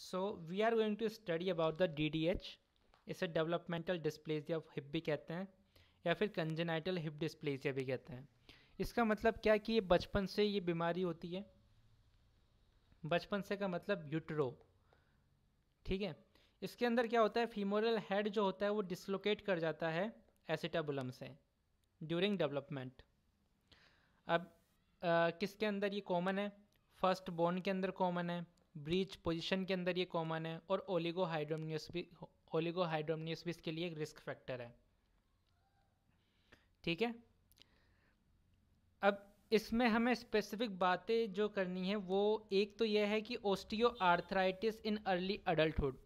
so we are going to study about the DDH इसे developmental of hip भी कहते हैं या फिर कंजेनाइटल हिप dysplasia भी कहते हैं इसका मतलब क्या कि ये बचपन से ये बीमारी होती है बचपन से का मतलब यूट्रो ठीक है इसके अंदर क्या होता है फीमोरल हेड जो होता है वो डिसलोकेट कर जाता है एसिटाबुलम से ड्यूरिंग डेवलपमेंट अब आ, किसके अंदर ये कॉमन है फर्स्ट बोन के अंदर कॉमन है ब्रीच पोजीशन के अंदर ये कॉमन है और ओलिगोहाइड्रोमनियस भी ओलिगोहाइड्रोमनियस भी इसके लिए एक रिस्क फैक्टर है ठीक है अब इसमें हमें स्पेसिफिक बातें जो करनी है वो एक तो यह है कि osteoarthritis in early adulthood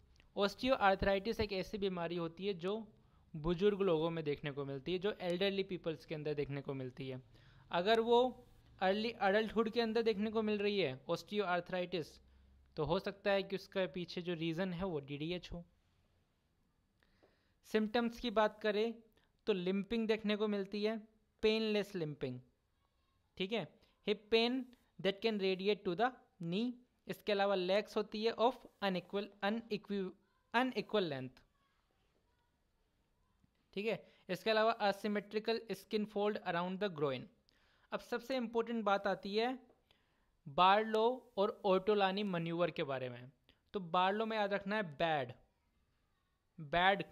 osteoarthritis एक ऐसी बीमारी होती है जो बुजुर्ग लोगों में देखने को मिलती है जो एल्डरली पीपल्स के अंदर देखने को मिलती है अगर वो अर्ली अडल्टहुड के अंदर देखने को मिल रही है ओस्टियो आर्थराइटिस तो हो सकता है कि उसका पीछे जो रीज़न है वो डी हो सिम्टम्स की बात करें तो लिम्पिंग देखने को मिलती है पेनलेस लिम्पिंग ठीक है hip pain that can radiate to the knee इसके अलावा लेग्स होती है ऑफ अनइक्वल अनइक्वल लेंथ ठीक है इसके अलावा asymmetrical skin fold around the groin अब सबसे इम्पोर्टेंट बात आती है बार्लो और ओटोलानी मन्यूवर के बारे में तो बार्लो में याद रखना है बैड बैड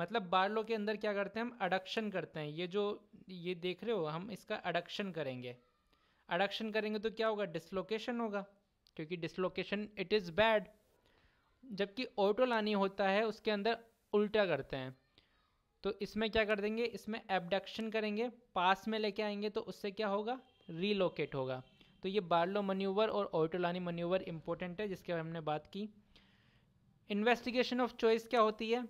मतलब बार्लो के अंदर क्या करते हैं हम अडक्शन करते हैं ये जो ये देख रहे हो हम इसका अडक्शन करेंगे अडक्शन करेंगे तो क्या होगा डिसलोकेशन होगा क्योंकि डिसलोकेशन इट इज़ बैड जबकि ओटोलानी होता है उसके अंदर उल्टा करते हैं तो इसमें क्या कर देंगे इसमें एबडक्शन करेंगे पास में लेके आएंगे तो उससे क्या होगा रीलोकेट होगा तो ये बार्लो मन्यूवर और ऑटोलानी मन्यूवर इंपॉर्टेंट है जिसके हमने बात की इन्वेस्टिगेशन ऑफ चॉइस क्या होती है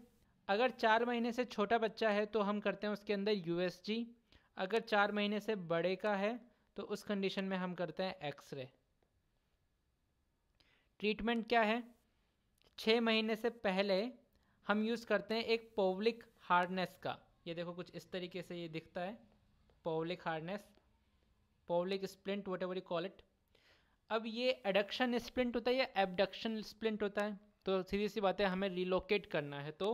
अगर चार महीने से छोटा बच्चा है तो हम करते हैं उसके अंदर यू अगर चार महीने से बड़े का है तो उस कंडीशन में हम करते हैं एक्सरे ट्रीटमेंट क्या है छः महीने से पहले हम यूज़ करते हैं एक पोवलिक हार्डनेस का ये देखो कुछ इस तरीके से ये दिखता है Pavlik harness Pavlik splint whatever you call it अब ये एडक्शन स्प्लिंट होता है या एबडक्शन स्प्लिंट होता है तो सीधी सी बात है हमें रिलोकेट करना है तो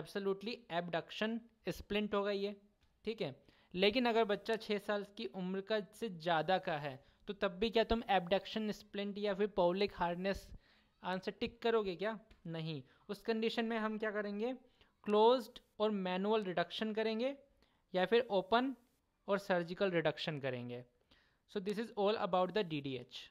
एब्सोल्युटली एबडक्शन स्प्लिंट होगा ये ठीक है लेकिन अगर बच्चा छः साल की उम्र का से ज़्यादा का है तो तब भी क्या तुम एबडक्शन स्प्लिंट या फिर पब्लिक हार्डनेस आंसर टिक करोगे क्या नहीं उस कंडीशन में हम क्या करेंगे क्लोज्ड और मैनुअल रिडक्शन करेंगे या फिर ओपन और सर्जिकल रिडक्शन करेंगे So this is all about the DDH.